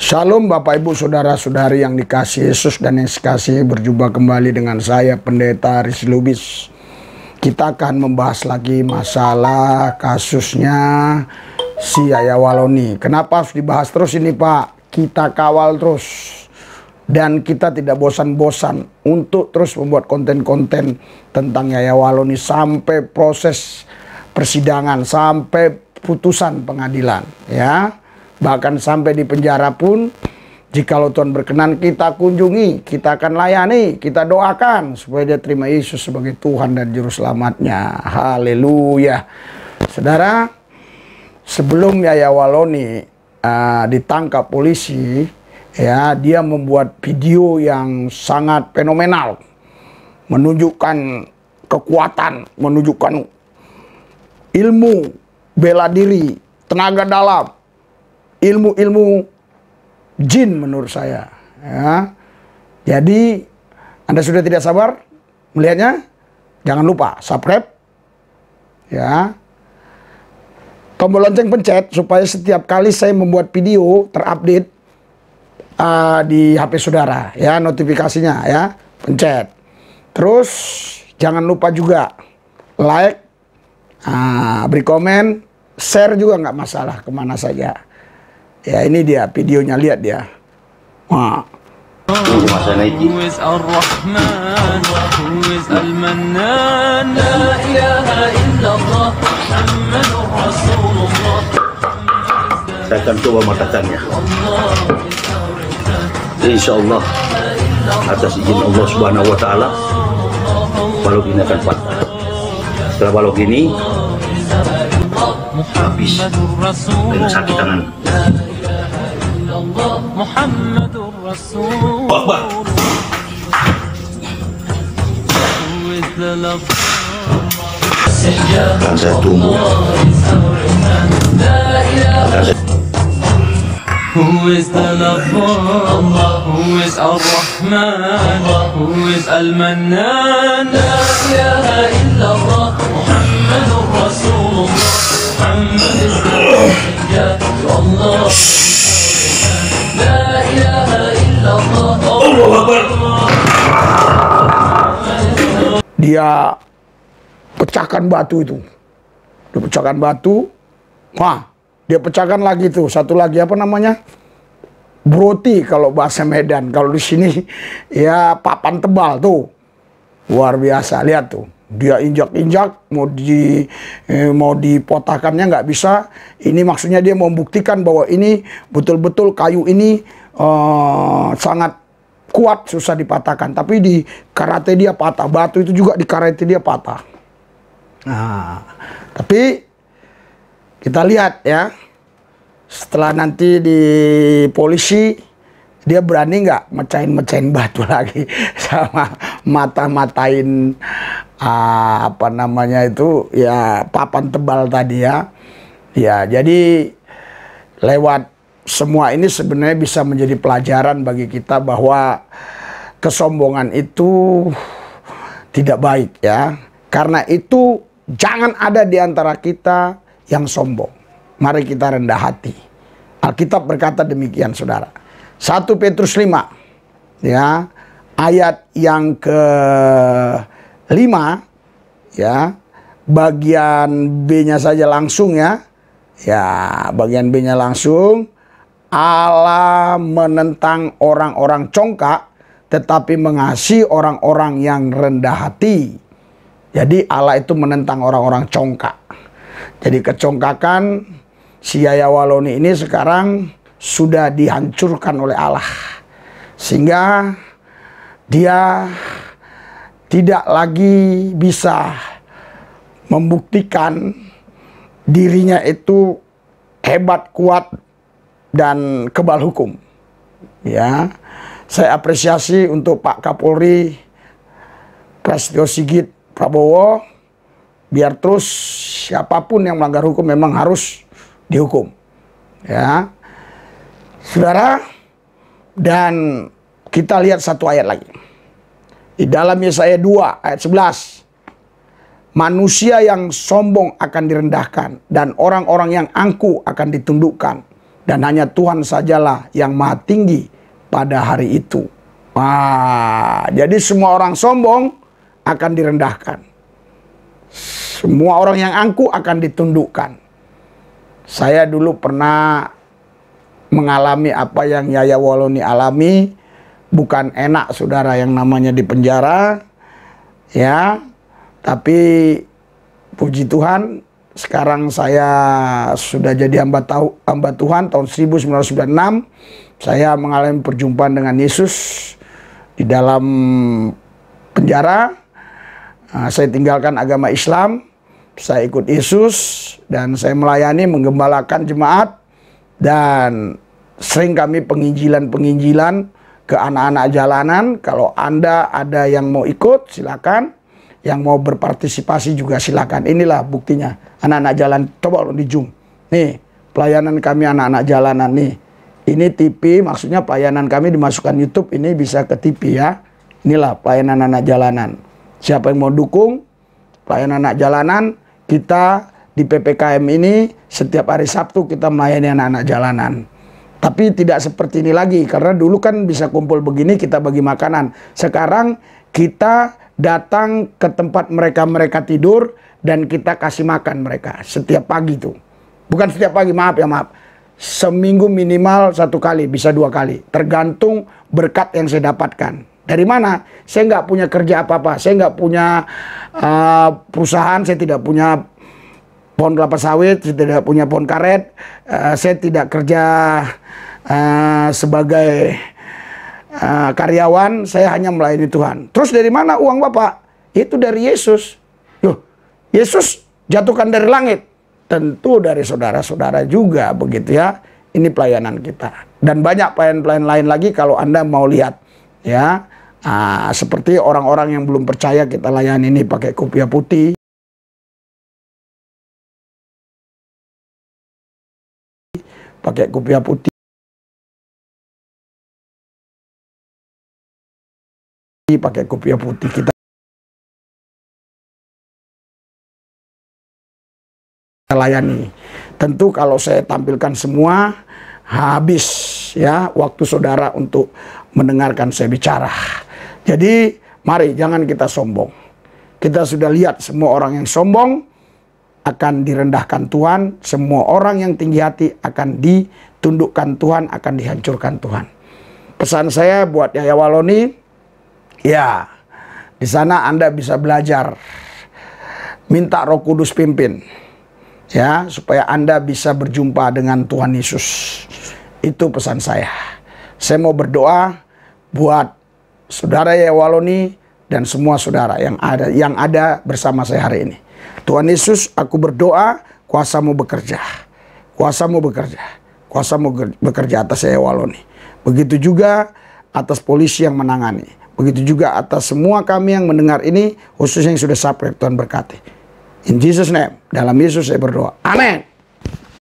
Shalom Bapak Ibu Saudara-saudari yang dikasih Yesus dan yang dikasih berjumpa kembali dengan saya Pendeta Aris Lubis Kita akan membahas lagi masalah kasusnya si Yaya Waloni Kenapa harus dibahas terus ini Pak? Kita kawal terus dan kita tidak bosan-bosan untuk terus membuat konten-konten tentang Yaya Waloni sampai proses persidangan sampai putusan pengadilan ya bahkan sampai di penjara pun jikalau Tuhan berkenan kita kunjungi, kita akan layani, kita doakan supaya dia terima Yesus sebagai Tuhan dan juru selamatnya. Haleluya. Saudara, sebelum Yaya Waloni uh, ditangkap polisi, ya dia membuat video yang sangat fenomenal menunjukkan kekuatan, menunjukkan ilmu bela diri, tenaga dalam, ilmu-ilmu jin menurut saya. Ya. Jadi Anda sudah tidak sabar melihatnya? Jangan lupa subscribe ya. Tombol lonceng pencet supaya setiap kali saya membuat video terupdate uh, di HP saudara ya notifikasinya ya pencet. Terus jangan lupa juga like, uh, beri komen, share juga nggak masalah kemana saja. Ya ini dia videonya lihat dia Wah. Saya akan coba makatannya. Insya Allah atas izin Allah Subhanahu Wa Taala balok ini akan patah. Setelah balok ini habis dengan sakit tangan. محمد رسول Who is the Allah? Who is al rahman Who is Al-Mannan? La ilaha Dia pecahkan batu itu. Dia pecahkan batu. Wah, dia pecahkan lagi tuh. Satu lagi apa namanya? Broti kalau bahasa Medan. Kalau di sini ya papan tebal tuh. Luar biasa. Lihat tuh. Dia injak-injak mau di eh, mau dipotahkannya nggak bisa. Ini maksudnya dia membuktikan bahwa ini betul-betul kayu ini eh, sangat kuat susah dipatahkan tapi di karate dia patah batu itu juga di karate dia patah nah tapi kita lihat ya setelah nanti di polisi dia berani nggak mecahin-mecahin batu lagi sama mata-matain uh, apa namanya itu ya papan tebal tadi ya ya jadi lewat semua ini sebenarnya bisa menjadi pelajaran bagi kita bahwa kesombongan itu tidak baik ya. Karena itu jangan ada di antara kita yang sombong. Mari kita rendah hati. Alkitab berkata demikian Saudara. 1 Petrus 5 ya ayat yang ke 5 ya bagian B-nya saja langsung ya. Ya, bagian B-nya langsung Allah menentang orang-orang congkak tetapi mengasihi orang-orang yang rendah hati. Jadi Allah itu menentang orang-orang congkak. Jadi kecongkakan si Yaya Waloni ini sekarang sudah dihancurkan oleh Allah. Sehingga dia tidak lagi bisa membuktikan dirinya itu hebat, kuat, dan kebal hukum. Ya, saya apresiasi untuk Pak Kapolri Prasetyo Sigit Prabowo biar terus siapapun yang melanggar hukum memang harus dihukum. Ya. Saudara, dan kita lihat satu ayat lagi. Di dalam Yesaya 2 ayat 11. Manusia yang sombong akan direndahkan dan orang-orang yang angku akan ditundukkan dan hanya Tuhan sajalah yang maha tinggi pada hari itu. Wah, jadi semua orang sombong akan direndahkan. Semua orang yang angku akan ditundukkan. Saya dulu pernah mengalami apa yang Yaya Waloni alami, bukan enak saudara yang namanya di penjara, ya, tapi puji Tuhan sekarang saya sudah jadi hamba, tahu, hamba Tuhan tahun 1996. Saya mengalami perjumpaan dengan Yesus di dalam penjara. Ah, saya tinggalkan agama Islam. Saya ikut Yesus dan saya melayani menggembalakan jemaat dan sering kami penginjilan-penginjilan ke anak-anak jalanan. Kalau Anda ada yang mau ikut silakan yang mau berpartisipasi juga silakan. Inilah buktinya anak-anak jalan coba di Zoom. Nih, pelayanan kami anak-anak jalanan nih. Ini TV maksudnya pelayanan kami dimasukkan YouTube ini bisa ke TV ya. Inilah pelayanan anak jalanan. Siapa yang mau dukung pelayanan anak jalanan kita di PPKM ini setiap hari Sabtu kita melayani anak-anak jalanan. Tapi tidak seperti ini lagi karena dulu kan bisa kumpul begini kita bagi makanan. Sekarang kita datang ke tempat mereka-mereka tidur dan kita kasih makan mereka setiap pagi itu. Bukan setiap pagi, maaf ya maaf. Seminggu minimal satu kali, bisa dua kali. Tergantung berkat yang saya dapatkan. Dari mana? Saya nggak punya kerja apa-apa. Saya nggak punya uh, perusahaan, saya tidak punya pohon kelapa sawit, saya tidak punya pohon karet. Uh, saya tidak kerja uh, sebagai Ah, karyawan, saya hanya melayani Tuhan. Terus dari mana uang Bapak? Itu dari Yesus. Loh, Yesus jatuhkan dari langit. Tentu dari saudara-saudara juga begitu ya. Ini pelayanan kita. Dan banyak pelayan-pelayan lain lagi kalau Anda mau lihat ya. Uh, seperti orang-orang yang belum percaya kita layani ini pakai kopiah putih. Pakai kopiah putih. pakai kopiah putih kita layani. Tentu kalau saya tampilkan semua habis ya waktu saudara untuk mendengarkan saya bicara. Jadi mari jangan kita sombong. Kita sudah lihat semua orang yang sombong akan direndahkan Tuhan, semua orang yang tinggi hati akan ditundukkan Tuhan, akan dihancurkan Tuhan. Pesan saya buat Yaya Waloni, Ya, di sana Anda bisa belajar. Minta roh kudus pimpin. Ya, supaya Anda bisa berjumpa dengan Tuhan Yesus. Itu pesan saya. Saya mau berdoa buat saudara Yewaloni dan semua saudara yang ada yang ada bersama saya hari ini. Tuhan Yesus, aku berdoa kuasamu bekerja. Kuasamu bekerja. Kuasamu bekerja atas saya Waloni. Begitu juga atas polisi yang menangani. Begitu juga atas semua kami yang mendengar ini, khususnya yang sudah subscribe, Tuhan berkati. In Jesus name, dalam Yesus saya berdoa. Amin.